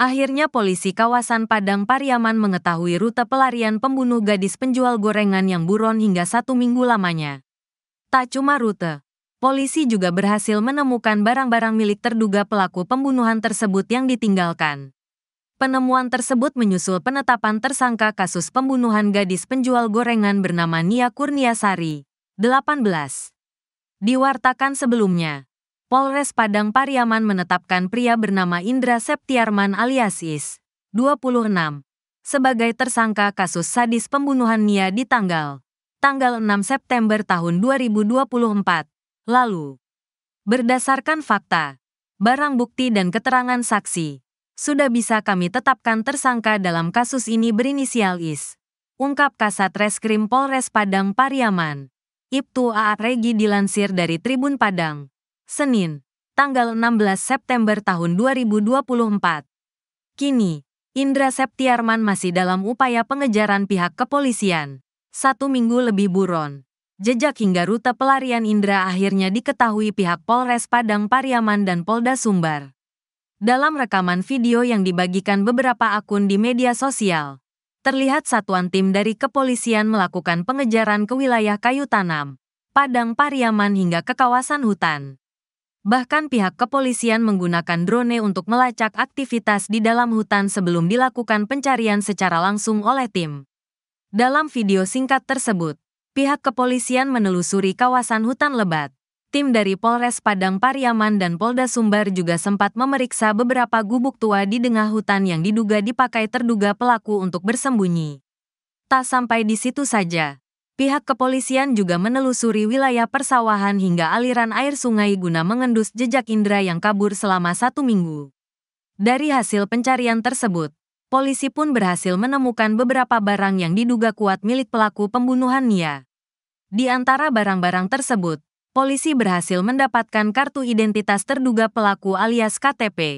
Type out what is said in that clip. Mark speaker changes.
Speaker 1: Akhirnya polisi kawasan Padang Pariaman mengetahui rute pelarian pembunuh gadis penjual gorengan yang buron hingga satu minggu lamanya. Tak cuma rute, polisi juga berhasil menemukan barang-barang milik terduga pelaku pembunuhan tersebut yang ditinggalkan. Penemuan tersebut menyusul penetapan tersangka kasus pembunuhan gadis penjual gorengan bernama Nia Kurniasari, 18. Diwartakan sebelumnya, Polres Padang Pariaman menetapkan pria bernama Indra Septiarman alias Is, 26, sebagai tersangka kasus sadis pembunuhan Nia di tanggal tanggal 6 September tahun 2024 lalu. Berdasarkan fakta, barang bukti dan keterangan saksi, sudah bisa kami tetapkan tersangka dalam kasus ini berinisial Is. Ungkap Kasat Reskrim Polres Padang Pariaman. Ibtu A. Regi dilansir dari Tribun Padang. Senin, tanggal 16 September tahun 2024. Kini, Indra Septiarman masih dalam upaya pengejaran pihak kepolisian. Satu minggu lebih buron. Jejak hingga rute pelarian Indra akhirnya diketahui pihak Polres Padang Pariaman dan Polda Sumbar. Dalam rekaman video yang dibagikan beberapa akun di media sosial, terlihat satuan tim dari kepolisian melakukan pengejaran ke wilayah kayu tanam, Padang Pariaman hingga ke kawasan hutan. Bahkan pihak kepolisian menggunakan drone untuk melacak aktivitas di dalam hutan sebelum dilakukan pencarian secara langsung oleh tim. Dalam video singkat tersebut, pihak kepolisian menelusuri kawasan hutan lebat. Tim dari Polres Padang Pariaman dan Polda Sumbar juga sempat memeriksa beberapa gubuk tua di tengah hutan yang diduga dipakai terduga pelaku untuk bersembunyi. Tak sampai di situ saja, Pihak kepolisian juga menelusuri wilayah persawahan hingga aliran air sungai guna mengendus jejak Indra yang kabur selama satu minggu. Dari hasil pencarian tersebut, polisi pun berhasil menemukan beberapa barang yang diduga kuat milik pelaku pembunuhan Nia. Di antara barang-barang tersebut, polisi berhasil mendapatkan kartu identitas terduga pelaku alias KTP.